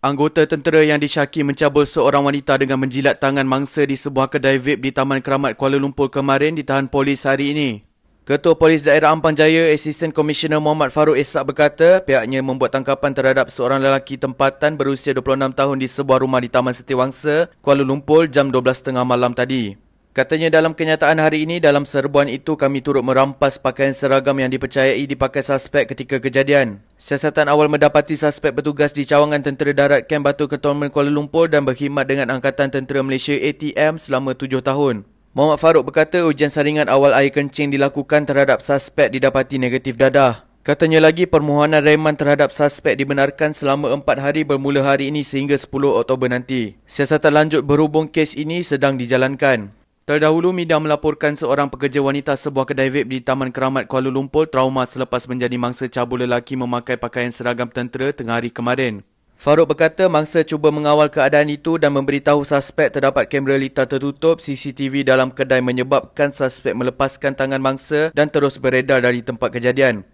Anggota tentera yang disyaki mencabul seorang wanita dengan menjilat tangan mangsa di sebuah kedai vape di Taman Keramat Kuala Lumpur kemarin ditahan polis hari ini. Ketua Polis Daerah Ampang Jaya, Assistant Commissioner Muhammad Faruk Esak berkata pihaknya membuat tangkapan terhadap seorang lelaki tempatan berusia 26 tahun di sebuah rumah di Taman Setiwangsa, Kuala Lumpur jam 12.30 malam tadi. Katanya dalam kenyataan hari ini, dalam serbuan itu kami turut merampas pakaian seragam yang dipercayai dipakai suspek ketika kejadian. Siasatan awal mendapati suspek bertugas di cawangan tentera darat Kem Batu Ketonmen Kuala Lumpur dan berkhidmat dengan Angkatan Tentera Malaysia ATM selama tujuh tahun. Muhammad Farouk berkata ujian saringan awal air kencing dilakukan terhadap suspek didapati negatif dadah. Katanya lagi permohonan reman terhadap suspek dibenarkan selama 4 hari bermula hari ini sehingga 10 Oktober nanti. Siasatan lanjut berhubung kes ini sedang dijalankan. Terdahulu, mida melaporkan seorang pekerja wanita sebuah kedai vape di Taman Keramat Kuala Lumpur trauma selepas menjadi mangsa cabul lelaki memakai pakaian seragam tentera tengah hari kemarin. Farouk berkata mangsa cuba mengawal keadaan itu dan memberitahu suspek terdapat kamera lita tertutup CCTV dalam kedai menyebabkan suspek melepaskan tangan mangsa dan terus beredar dari tempat kejadian.